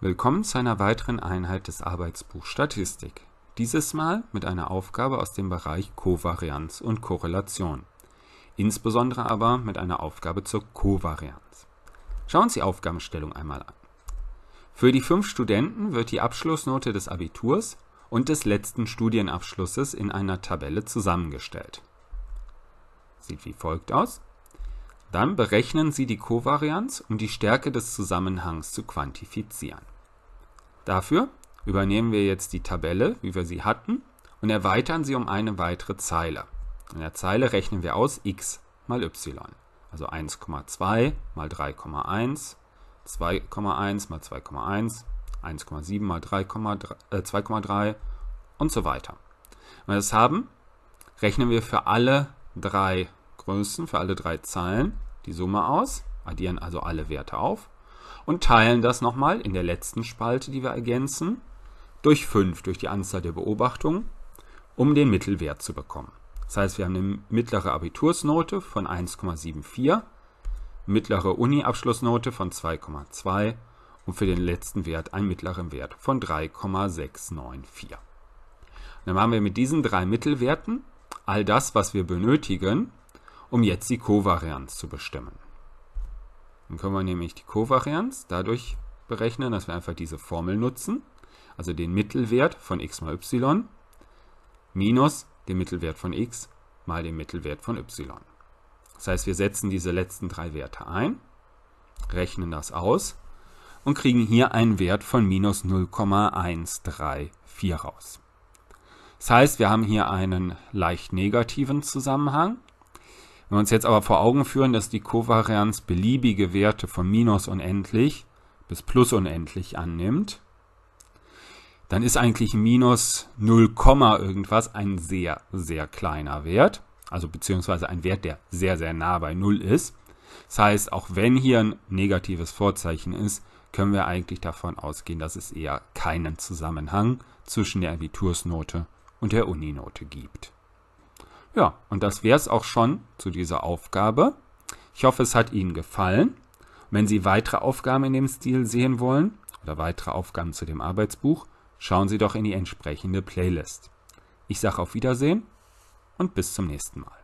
Willkommen zu einer weiteren Einheit des Arbeitsbuchs Statistik. Dieses Mal mit einer Aufgabe aus dem Bereich Kovarianz und Korrelation. Insbesondere aber mit einer Aufgabe zur Kovarianz. Schauen uns die Aufgabenstellung einmal an. Für die fünf Studenten wird die Abschlussnote des Abiturs und des letzten Studienabschlusses in einer Tabelle zusammengestellt. Sieht wie folgt aus. Dann berechnen Sie die Kovarianz, um die Stärke des Zusammenhangs zu quantifizieren. Dafür übernehmen wir jetzt die Tabelle, wie wir sie hatten, und erweitern sie um eine weitere Zeile. In der Zeile rechnen wir aus x mal y. Also 1,2 mal 3,1, 2,1 mal 2,1, 1,7 mal 2,3 äh, und so weiter. Wenn wir das haben, rechnen wir für alle drei Größen, für alle drei Zahlen die Summe aus, addieren also alle Werte auf und teilen das nochmal in der letzten Spalte, die wir ergänzen, durch 5, durch die Anzahl der Beobachtungen, um den Mittelwert zu bekommen. Das heißt, wir haben eine mittlere Abitursnote von 1,74, mittlere Uni-Abschlussnote von 2,2 und für den letzten Wert einen mittleren Wert von 3,694. Dann haben wir mit diesen drei Mittelwerten all das, was wir benötigen, um jetzt die Kovarianz zu bestimmen. Dann können wir nämlich die Kovarianz dadurch berechnen, dass wir einfach diese Formel nutzen, also den Mittelwert von x mal y minus den Mittelwert von x mal den Mittelwert von y. Das heißt, wir setzen diese letzten drei Werte ein, rechnen das aus und kriegen hier einen Wert von minus 0,134 raus. Das heißt, wir haben hier einen leicht negativen Zusammenhang wenn wir uns jetzt aber vor Augen führen, dass die Kovarianz beliebige Werte von minus unendlich bis plus unendlich annimmt, dann ist eigentlich minus 0, irgendwas ein sehr, sehr kleiner Wert. Also beziehungsweise ein Wert, der sehr, sehr nah bei 0 ist. Das heißt, auch wenn hier ein negatives Vorzeichen ist, können wir eigentlich davon ausgehen, dass es eher keinen Zusammenhang zwischen der Abitursnote und der Uninote gibt. Ja, und das wäre es auch schon zu dieser Aufgabe. Ich hoffe, es hat Ihnen gefallen. Wenn Sie weitere Aufgaben in dem Stil sehen wollen oder weitere Aufgaben zu dem Arbeitsbuch, schauen Sie doch in die entsprechende Playlist. Ich sage auf Wiedersehen und bis zum nächsten Mal.